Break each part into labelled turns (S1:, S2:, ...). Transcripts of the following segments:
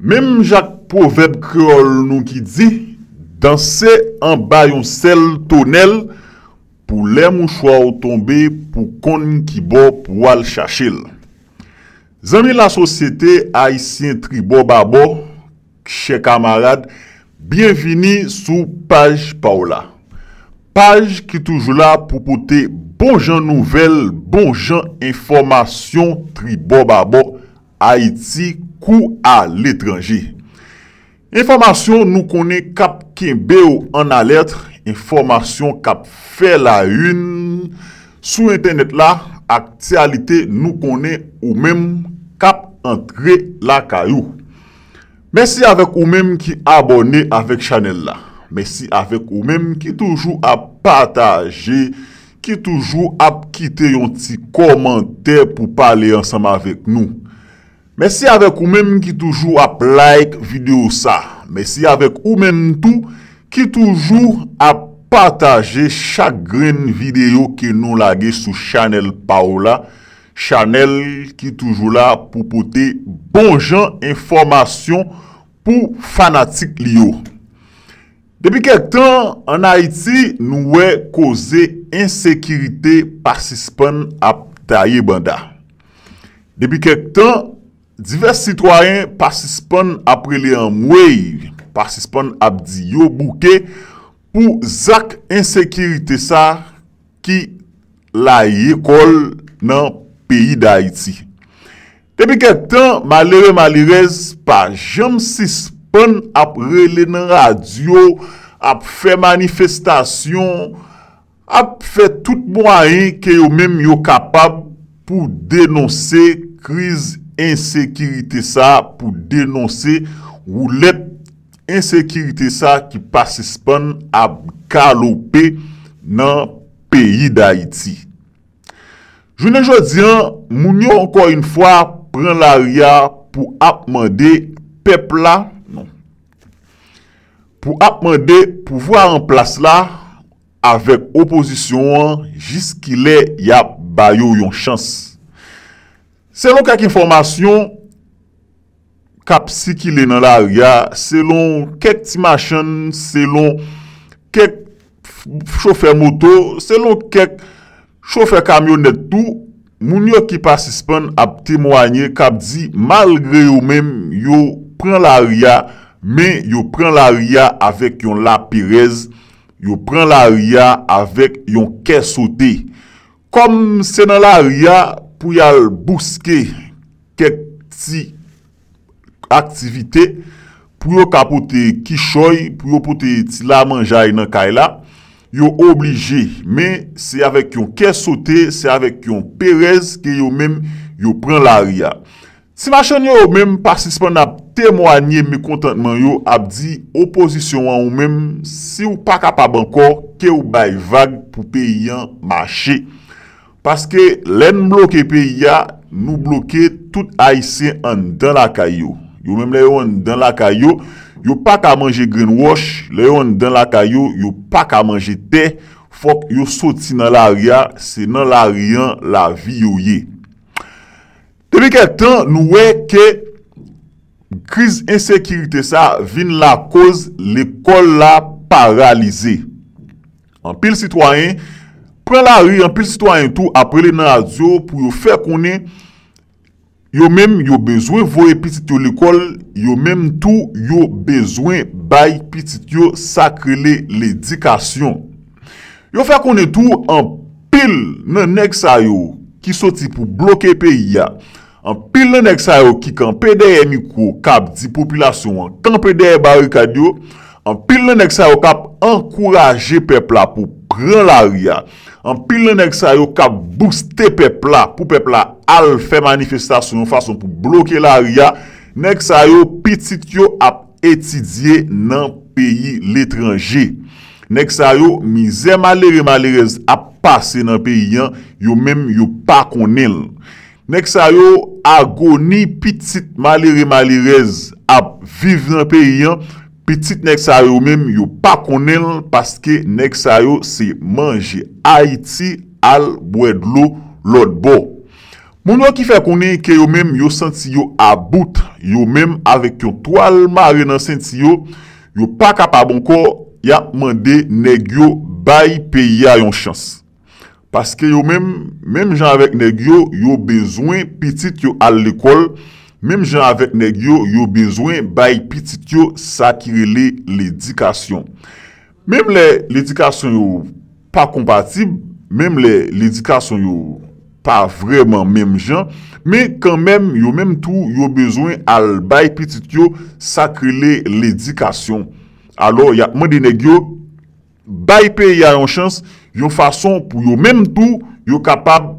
S1: Mem jak poveb kreol nou ki di Dansè an bayon sel tonel Pou lè mou chwa ou tombe pou konn ki bo pou al chachel Zanmi la sosyete Haitien Tribobabo Kshe kamarad Bienveni sou page paola Page ki toujou la pou pote bon jan nouvel Bon jan informasyon Tribobabo Haiti kou a letranji. Informasyon nou konen kap kembe ou an aletre, informasyon kap fe la yun, sou internet la, aktialite nou konen ou men kap entre la kayou. Mersi avek ou men ki abone avek chanel la. Mersi avek ou men ki toujou ap pataje, ki toujou ap kite yon ti komante pou pale ansam avek nou. Mèsi avèk ou mèm ki toujou ap like videyo sa. Mèsi avèk ou mèm tout ki toujou ap pataje chak gren videyo ki nou lage sou chanel pa ou la. Chanel ki toujou la pou pote bon jan informasyon pou fanatik li yo. Depi kèk tan, an Haiti nou wè koze insekiritè pasispèn ap ta ye banda. Depi kèk tan... Divers sitwoyen pasispon apre li an mwey, pasispon ap di yo bouke pou zak insekirite sa ki la yekol nan peyi da iti. Depi ketan, malere malerez, pa jom sispon apre li nan radyo, ap fe manifestasyon, ap fe tout mwayen ke yo menm yo kapab pou denonse kriz iti. ensekirite sa pou denonse ou let ensekirite sa ki pasespon ap kalope nan peyi da iti. Jounen jwa diyan, moun yo ankon yon fwa pren la ria pou apmande pepla, non. pou apmande pou vwa anplas la avek oposisyon jis ki le yap bayo yon chans. Selon kak informasyon, kap si ki le nan la ria, selon kek ti machan, selon kek chofer moto, selon kek chofer kamyonet tou, moun yo ki pasispan ap temwanyen, kap di, malgre yo men, yo pren la ria, men yo pren la ria avèk yon lapirez, yo pren la ria avèk yon kè sote. Kom se nan la ria, pou yal bouske kek ti aktivite, pou yon kapote kishoy, pou yon kapote ti la manjaye nan kay la, yon oblije, men se avek yon kesote, se avek yon perez, ke yon men yon pren l'aria. Ti machan yon ou men, pasispan ap temwanyen me kontantman yon, ap di oposisyon an ou men, se ou pa kapab ankor, ke ou bay vag pou pe yon mache. Paske len bloke pe ya, nou bloke tout aise an dan la kayo. Yo menm le yo an dan la kayo, yo pa ka manje greenwash, le yo an dan la kayo, yo pa ka manje te, fok yo soti nan la riyan, se nan la riyan la vi yo ye. Depi ketan nou wey ke kriz insekirite sa vin la koz le kol la paralize. An pil sitwayen. Pren la ri anpil sitwa an tou aprele nan adyo pou yo fe konen yo menm yo bezwen voye pitit yo likol, yo menm tou yo bezwen baye pitit yo sakrele l'edikasyon. Yo fe konen tou anpil nan ek sa yo ki soti pou bloke peyi ya. Anpil nan ek sa yo ki kanpedeye mikro kap di populasyon, kanpedeye barikadyo. Anpil nan ek sa yo kap ankoraje pepla pou pren la ri ya. An pilen nèk sa yo kap boukste pepla pou pepla al fè manifestasyon fason pou bloke l'arya, nèk sa yo pitit yo ap etidye nan peyi l'etranje. Nèk sa yo mizè malire malirez ap pase nan peyi yon, yo mèm yo pa konel. Nèk sa yo agoni pitit malire malirez ap vive nan peyi yon, Pitit nèk sa yo mèm yo pa konen paske nèk sa yo se manje Haiti al bwèd lo lòd bo. Mounwa ki fe konen ke yo mèm yo senti yo about, yo mèm avèk yo toal mare nan senti yo, yo pa kapabon ko ya mande nèk yo bayi peyi a yon chans. Paske yo mèm, mèm jan avèk nèk yo, yo bezwen pitit yo al lèkol, Mem jan avèk neg yo, yo bezwen bayi pitik yo sakri le l'edikasyon. Mem le l'edikasyon yo pa kompatib, mem le l'edikasyon yo pa vreman mem jan, men kanmem yo menm tou yo bezwen al bayi pitik yo sakri le l'edikasyon. Alo, yakman de neg yo, bayi pe ya yon chans, yo fason pou yo menm tou yo kapab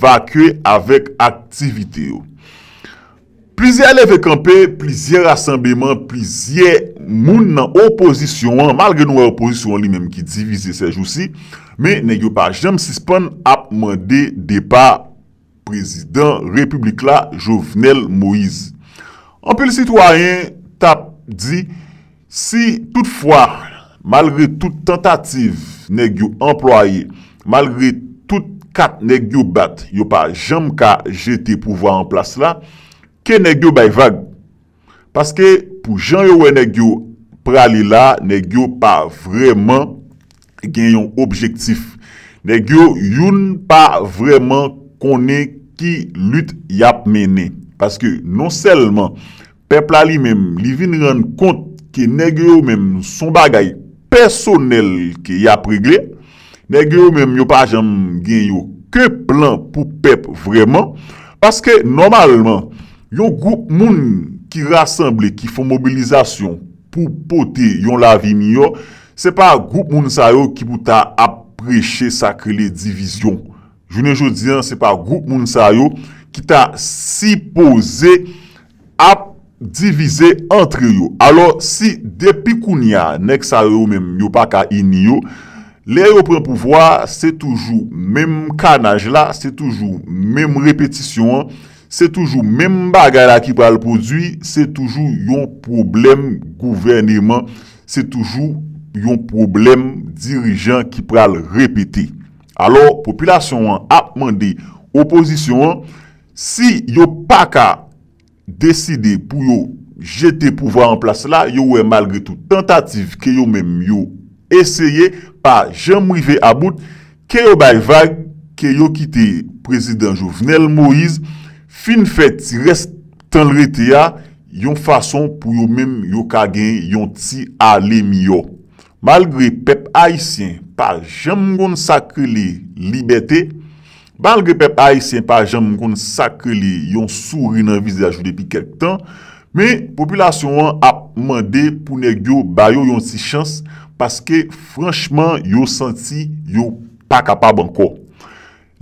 S1: vakwe avèk aktivite yo. Plizye aleve kampè, plizye rassemblèman, plizye moun nan opozisyon an, malre nou e opozisyon li menm ki divize sej ou si, me negyo pa jem sispon ap mwande depa prezident republik la Jovenel Moïse. Anpil sitwoyen tap di, si tout fwa, malre tout tentatif negyo employe, malre tout kat negyo bat, yo pa jem ka jete pouwa an plas la, ke negyo bay vag. Paske pou jan yo we negyo prali la, negyo pa vreman genyon objektif. Negyo yon pa vreman konen ki lüt yap mene. Paske non selman peplali mem li vin ren kont ki negyo mem son bagay personel ki yap regle, negyo mem yo pa jan genyo ke plan pou pep vreman paske normalman Yon goup moun ki rassemble, ki foun mobilizasyon pou pote yon la vimi yo, se pa goup moun sa yo ki pou ta ap preche sakre le divizyon. Jounen jodi an, se pa goup moun sa yo ki ta sipoze ap divize antre yo. Alors, si depi koun ya nek sa yo menm yo pa ka in yo, le yo pren pouvoi, se toujou menm kanaj la, se toujou menm repetisyon an, Se toujou menm bagay la ki pral prodwi, se toujou yon problem gouvernement, se toujou yon problem dirijan ki pral repete. Alors, populasyon an apman de oposisyon an, si yo pa ka deside pou yo jete pouva an plas la, yo we malgre tout tentative ke yo menm yo eseye pa jem mrive about, ke yo bay vag, ke yo kite prezident Jovenel Moïse, fin fet ti rest tan rete ya, yon fason pou yo mem yo kagen yon ti ale mi yo. Malgre pep Haitien pa jam mgon sakre li liberté, malgre pep Haitien pa jam mgon sakre li yon souri nan vizajou depi kelk tan, me populasyon an ap mande pou nek yo bayo yon ti chans, paske franchman yo santi yo pa kapab anko.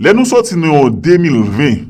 S1: Le nou soti nou yon 2020,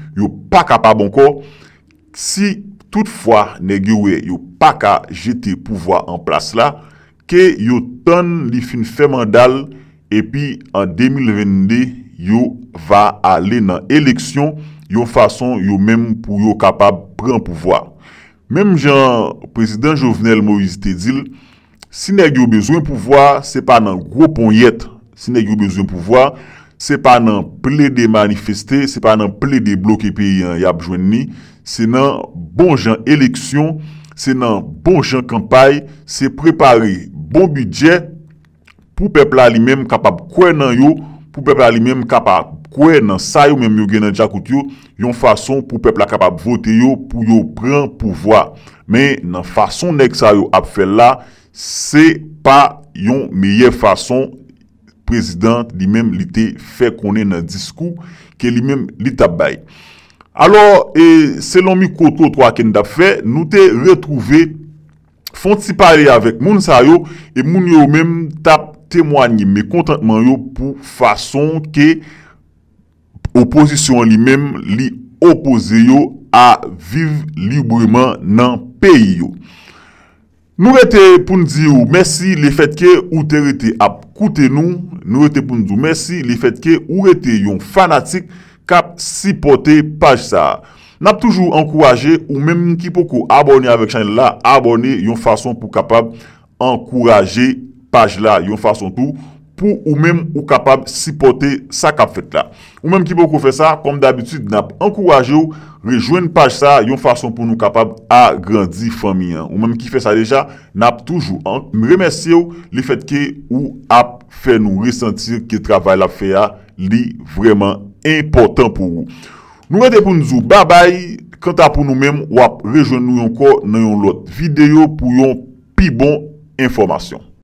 S1: yo pa kapab anko, si toutfwa negyo we yo pa ka jete pouvoi an plas la, ke yo ton li fin fè mandal, epi an 2022 yo va ale nan eleksyon, yo fason yo menm pou yo kapab pren pouvoi. Mem jan prezident Jovenel Moise Tedil, si negyo bezwen pouvoi, se pa nan gwo pon yet, si negyo bezwen pouvoi, Se pa nan ple de manifeste, se pa nan ple de bloke peyi an yabjwen ni, se nan bon jan eleksyon, se nan bon jan kampay, se prepare bon bidye pou pepla li men kapap kwen nan yo, pou pepla li men kapap kwen nan sa yo men myo gen nan jakout yo, yon fason pou pepla kapap vote yo pou yo pren pouvoi. Men nan fason nek sa yo ap fè la, se pa yon meye fason yon. li men li te fe konen nan diskou ke li men li tabay alor e selon mi koto kwa ken da fe nou te retrouve fonsi pale avek moun sa yo e moun yo men tap temwanyi me kontantman yo pou fason ke oposisyon li men li opose yo a viv libreman nan peyo nou rete poun di yo mersi le fet ke ou te rete ap Koute nou, nou rete pou nou doun mersi li fet ke ou rete yon fanatik kap sipote paj sa. Nap toujou ankouraje ou menm ki pokou abone avek chanel la, abone yon fason pou kapab ankouraje paj la yon fason tou. pou ou mèm ou kapab sipote sa kap fèt la. Ou mèm ki bo kou fè sa, kom d'abitit nap ankouraje ou, rejwen pa sa yon fason pou nou kapab agrandi fami an. Ou mèm ki fè sa deja, nap toujou an. M remersye ou, le fèt ke ou ap fè nou resentir ki travay la fè a li vreman important pou ou. Nou rejwen pou nou zou babay, kant ap pou nou mèm, ou ap rejwen nou yon kor nan yon lot videyo pou yon pi bon informasyon.